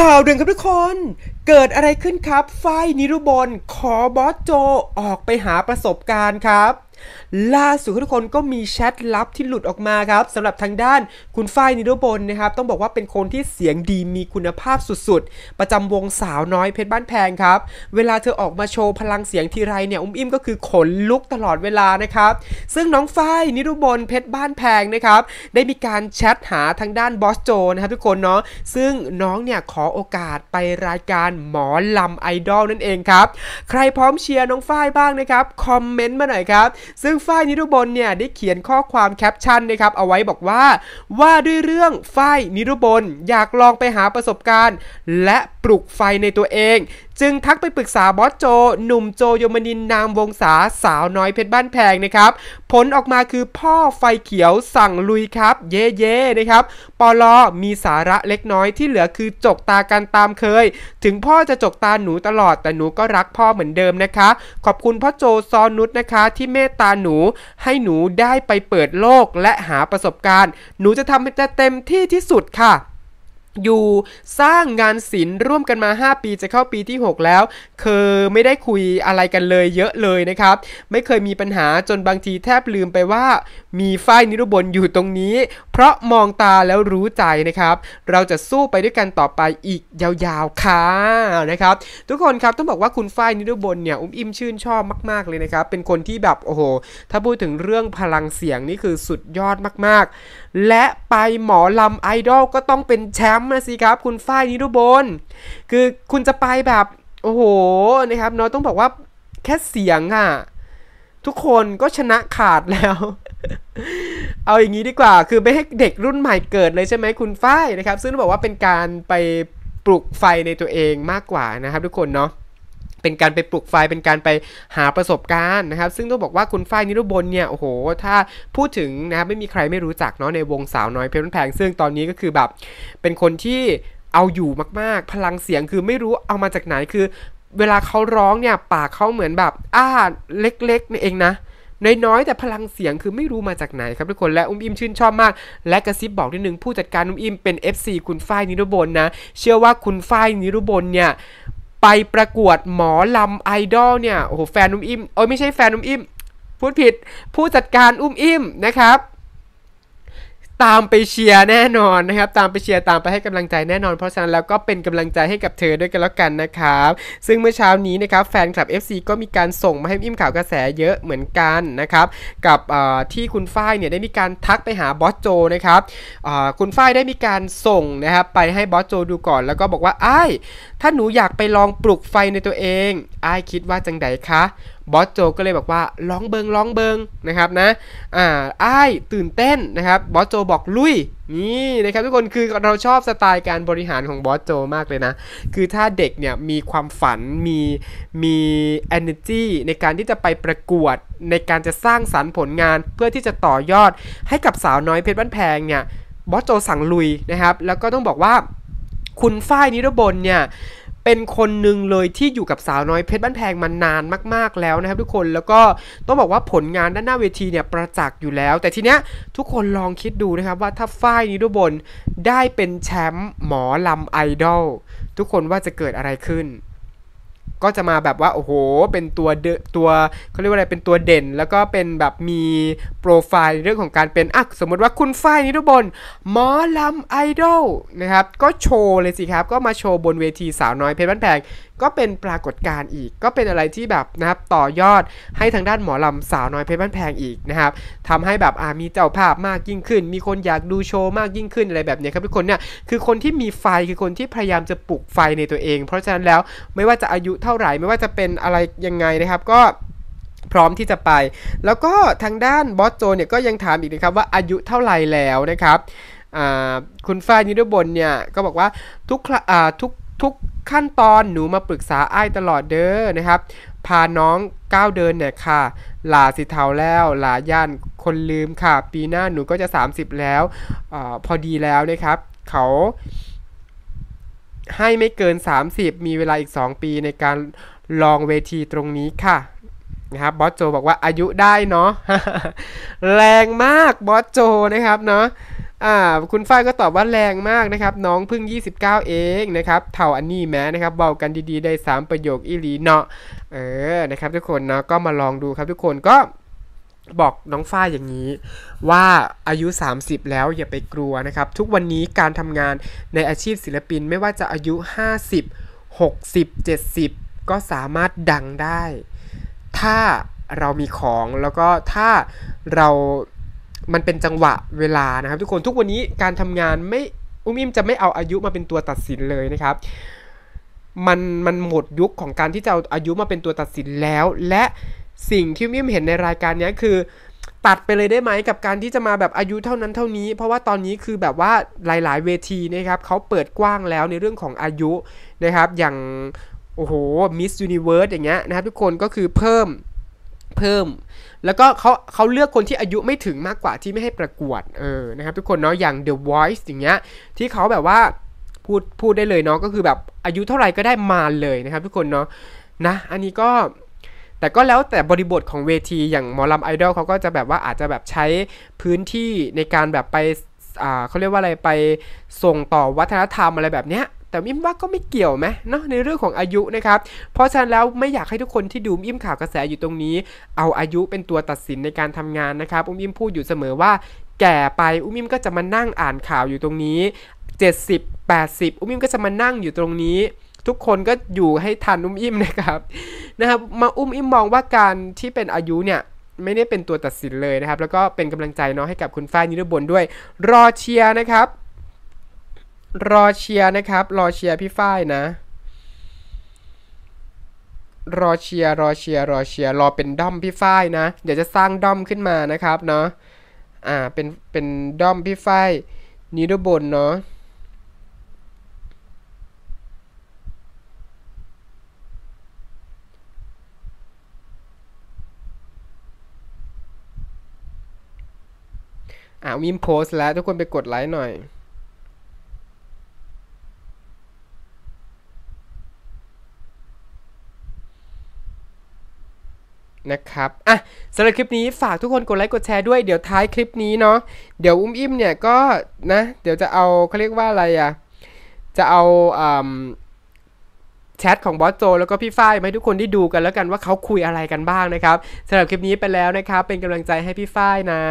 ข่าวเด่นครับทุกคน เกิดอะไรขึ้นครับ ไฟนิรุบลขอบอสโจออกไปหาประสบการณ์ครับล่าสุดทุกคนก็มีแชทลับที่หลุดออกมาครับสำหรับทางด้านคุณฝ้ายนิโรบนนะครับต้องบอกว่าเป็นคนที่เสียงดีมีคุณภาพสุดๆ ประจำวงสาวน้อยเพชรบ้านแพงครับเวลาเธอออกมาโชว์พลังเสียงทีไรเนี่ยอุ้มอิ่มก็คือขนลุกตลอดเวลานะครับซึ่งน้องฝ้ายนิโรบนเพชรบ้านแพงนะครับได้มีการแชทหาทางด้านบอสโจนะครับ ทุกคนเนาะซึ่งน้องเนี่ยขอโอกาสไปรายการหมอลำไอดอลนั่นเองครับใครพร้อมเชียร์น้องฝ้ายบ้างนะครับคอมเมนต์มาหน่อยครับซึ่งฝ้ายนิรุบลเนี่ยได้เขียนข้อความแคปชั่นนะครับ เอาไว้บอกว่า ว่าด้วยเรื่องฝ้ายนิรุบลอยากลองไปหาประสบการณ์ และปลุกไฟในตัวเองจึงทักไปปรึกษาบอสโจ หนุ่มโจโยมนินนามวงศาสาวน้อยเพชรบ้านแพงนะครับ ผลออกมาคือพ่อไฟเขียวสั่งลุยครับ เย่เย่นะครับ ปลอมีสาระเล็กน้อยที่เหลือคือจกตากันตามเคย ถึงพ่อจะจกตาหนูตลอดแต่หนูก็รักพ่อเหมือนเดิมนะคะ ขอบคุณพ่อโจซอนนุชนะคะที่เมตตาหนูให้หนูได้ไปเปิดโลกและหาประสบการณ์ หนูจะทำห้เต็มที่ที่สุดค่ะอยู่สร้างงานศิลป์ร่วมกันมา 5 ปีจะเข้าปีที่ 6 แล้วคือไม่ได้คุยอะไรกันเลยเยอะเลยนะครับไม่เคยมีปัญหาจนบางทีแทบลืมไปว่า มีฝ้ายนิรบนอยู่ตรงนี้ เพราะมองตาแล้วรู้ใจนะครับ เราจะสู้ไปด้วยกันต่อไปอีกยาวๆค่ะนะครับทุกคนครับต้องบอกว่าคุณฝ้ายนิรบนเนี่ยอุ้มอิ่มชื่นชอบมากๆเลยนะครับเป็นคนที่แบบโอ้โห ถ้าพูดถึงเรื่องพลังเสียงนี่คือสุดยอดมากๆและไปหมอลำไอดอลก็ต้องเป็นแชมป์นะสิครับ คุณฝ้ายนิรุบลคือคุณจะไปแบบ โอ้โห นะครับเนาะต้องบอกว่าแค่เสียงอะ่ะ ทุกคนก็ชนะขาดแล้ว เอาอย่างนี้ดีกว่า คือไม่ให้เด็กรุ่นใหม่เกิดเลยใช่ไหมคุณฝ้ายนะครับ ซึ่งบอกว่าเป็นการไปปลุกไฟในตัวเองมากกว่านะครับทุกคนเนาะเป็นการไปปลูกไฟเป็นการไปหาประสบการณ์นะครับ ซึ่งต้องบอกว่าคุณฝ้ายนิรุบลเนี่ย โอ้โห ถ้าพูดถึงนะครับ ไม่มีใครไม่รู้จักเนาะ ในวงสาวน้อยเพลินแพงซึ่งตอนนี้ก็คือแบบ เป็นคนที่เอาอยู่มากๆ พลังเสียงคือไม่รู้เอามาจากไหน คือ เวลาเขาร้องเนี่ย ปากเขาเหมือนแบบอ้าเล็ก ๆ นี่เองนะ น้อย ๆ แต่พลังเสียงคือไม่รู้มาจากไหน ครับทุกคน และอุ้มอิมชื่นชอบมาก และกระซิบบอกนิดนึงผู้จัดการอุ้มอิมเป็น FC คุณฝ้ายนิรุบลนะ เชื่อว่าคุณฝ้ายนิรุบลเนี่ยไปประกวดหมอลำไอดอลเนี่ย โอ้โหแฟนอุ้มอิ่มโอ้ยไม่ใช่แฟนอุ้มอิ่ม พูดผิด ผู้จัดการอุ้มอิ่มนะครับตามไปเชียร์แน่นอนนะครับ ตามไปเชียร์ตามไปให้กำลังใจแน่นอนเพราะฉะนั้น แล้วก็เป็นกำลังใจให้กับเธอด้วยกันแล้วกันนะครับ ซึ่งเมื่อเช้านี้นะครับแฟนคลับ FC ก็มีการส่งมาให้อิ่มข่าวกระแสเยอะเหมือนกันนะครับ กับที่คุณฝ้ายเนี่ยได้มีการทักไปหาบอสโจนะครับคุณฝ้ายได้มีการส่งนะครับไปให้บอสโจ ดูก่อนแล้วก็บอกว่าไอ้ถ้าหนูอยากไปลองปลุกไฟในตัวเองไอ้คิดว่าจังไดคะบอสโจก็เลยบอกว่าร้องเบิงร้องเบิงนะครับนะอ่าอ้ายตื่นเต้นนะครับบอสโจบอกลุยนี่นะครับทุกคนคือเราชอบสไตล์การบริหารของบอสโจมากเลยนะ คือถ้าเด็กเนี่ยมีความฝันมีมี energy ในการที่จะไปประกวด ในการจะสร้างสารรค์ผลงานเพื่อที่จะต่อยอดให้กับสาวน้อยเพชรบ้านแพงเนี่ยบอสโจสั่งลุยนะครับ แล้วก็ต้องบอกว่าคุณฝ้ายนิรบนเนี่ยเป็นคนหนึ่งเลยที่อยู่กับสาวน้อยเพชรบ้านแพงมานานมาก ๆแล้วนะครับทุกคนแล้วก็ต้องบอกว่าผลงานด้านหน้าเวทีเนี่ย ประจักษ์อยู่แล้ว แต่ทีเนี้ย ทุกคนลองคิดดูนะครับว่าถ้าฝ้ายนี้ด้วยบนได้เป็นแชมป์หมอลำไอดอลทุกคนว่าจะเกิดอะไรขึ้นก็จะมาแบบว่า โอ้โหเป็นตัวเดตัวเขาเรียกว่าอะไรเป็นตัวเด่น แล้วก็เป็นแบบมีโปรไฟล์เรื่องของการเป็นอ่ะสมมติว่าคุณฝ้ายนิรบนหมอลำไอดอลนะครับ ก็โชว์เลยสิครับ ก็มาโชว์บนเวทีสาวน้อยเพชรบ้านแพงก็เป็นปรากฏการณ์อีก ก็เป็นอะไรที่แบบนะครับ ต่อยอดให้ทางด้านหมอลำสาวน้อยเพชรบ้านแพงอีกนะครับทำให้แบบอ่ามีเจ้าภาพมากยิ่งขึ้น มีคนอยากดูโชว์มากยิ่งขึ้นอะไรแบบนี้ครับทุกคนเนี่ย คือคนที่มีไฟคือคนที่พยายามจะปลุกไฟในตัวเอง เพราะฉะนั้นแล้วไม่ว่าจะอายุเท่าไหร่ไม่ว่าจะเป็นอะไรยังไงนะครับ ก็พร้อมที่จะไป แล้วก็ทางด้านบอสโจเนี่ย ก็ยังถามอีกนะครับว่าอายุเท่าไหร่แล้วนะครับคุณฟ้ายนิรบนเนี่ยก็บอกว่าทุกทุกทุกขั้นตอนหนูมาปรึกษาไอ้ตลอดเด้อนะครับ พาน้องก้าวเดินเนี่ยค่ะหลาสิเทาแล้วหลาย่านคนลืมค่ะ ปีหน้าหนูก็จะ 30 แล้วอพอดีแล้วนะครับ เขาให้ไม่เกิน 30 มีเวลาอีก 2 ปีในการลองเวทีตรงนี้ค่ะ นะครับ บอสโจบอกว่าอายุได้เนาะแรงมาก บอสโจนะครับเนาะอ่าคุณฝ้ายก็ตอบว่าแรงมากนะครับ น้องพึ่ง 29เองนะครับเท่าอันนี้แม้นะครับเบากันดีๆได้ 3 ประโยคอีหลีเนาะเออนะครับทุกคนเนาะก็มาลองดูครับทุกคนก็บอกน้องฝ้ายอย่างนี้ ว่าอายุ 30 แล้วอย่าไปกลัวนะครับ ทุกวันนี้การทำงานในอาชีพศิลปินไม่ว่าจะอายุ 50 60 70 ก็สามารถดังได้ ถ้าเรามีของแล้วก็ถ้าเรามันเป็นจังหวะเวลานะครับทุกคนทุกวันนี้การทำงานไม่อุ้มอิมจะไม่เอาอายุมาเป็นตัวตัดสินเลยนะครับ มันมันหมดยุคของการที่จะเอาอายุมาเป็นตัวตัดสินแล้ว และสิ่งที่อุ้มอิมเห็นในรายการนี้คือตัดไปเลยได้ไหมกับการที่จะมาแบบอายุเท่านั้นเท่านี้ เพราะว่าตอนนี้คือแบบว่าหลายๆเวทีนะครับเขาเปิดกว้างแล้วในเรื่องของอายุนะครับ อย่างโอ้โหมิสยูนิเวิร์สอย่างเงี้ยนะครับทุกคนก็คือเพิ่มเพิ่ม แล้วก็เขาเขาเลือกคนที่อายุไม่ถึงมากกว่าที่ไม่ให้ประกวด เออ นะครับทุกคนเนาะ อย่าง The Voice อย่างเงี้ย ที่เขาแบบว่าพูด พูดได้เลยเนาะ ก็คือแบบ อายุเท่าไหร่ก็ได้มาเลยนะครับทุกคนเนาะ นะ อันนี้ก็ แต่ก็แล้วแต่บริบทของเวที อย่างหมอลำไอดอลเขาก็จะแบบว่าอาจจะแบบใช้พื้นที่ในการแบบไปเขาเรียกว่าอะไรไปส่งต่อวัฒนธรรมอะไรแบบเนี้ยแต่อิมว่าก็ไม่เกี่ยวไหมเนาะในเรื่องของอายุนะครับเพราะฉะนั้นแล้วไม่อยากให้ทุกคนที่ดูอิมข่าวกระแสอยู่ตรงนี้ เอาอายุเป็นตัวตัดสินในการทำงานนะครับอุ้มอิมพูดอยู่เสมอว่า แก่ไปอุ้มอิมก็จะมานั่งอ่านข่าวอยู่ตรงนี้70 80อุ้มอิมก็จะมานั่งอยู่ตรงนี้ ทุกคนก็อยู่ให้ทันอุ้มอิ่มนะครับนะครับ มาอุ้มอิ่มมองว่าการที่เป็นอายุเนี่ย ไม่ได้เป็นตัวตัดสินเลยนะครับ แล้วก็เป็นกำลังใจเนาะให้กับคุณฝ้ายนิรบนด้วย รอเชียร์นะครับรอเชียนะครับ รอเชียพี่ฝ้ายนะ รอเชียรอเชียรอเชียรอเป็นด้อมพี่ฝ้ายนะ เดี๋ยวจะสร้างด้อมขึ้นมานะครับเนาะ อ่า เป็น เป็นด้อมพี่ฝ้ายนี้ด้วยบนเนาะ อ่ามีมโพสแล้วทุกคนไปกดไลค์หน่อยนะครับ อ่ะสำหรับคลิปนี้ฝากทุกคนกดไลค์กดแชร์ด้วย เดี๋ยวท้ายคลิปนี้เนาะ เดี๋ยวอุ้มอิ่มเนี่ยก็นะ เดี๋ยวจะเอาเขาเรียกว่าอะไรอะจะเอาอ่าแชทของบอสโจแล้วก็พี่ฝ้ายให้ทุกคนได้ดูกันแล้วกันว่าเขาคุยอะไรกันบ้างนะครับสำหรับคลิปนี้ไปแล้วนะครับ เป็นกำลังใจให้พี่ฝ้ายนะ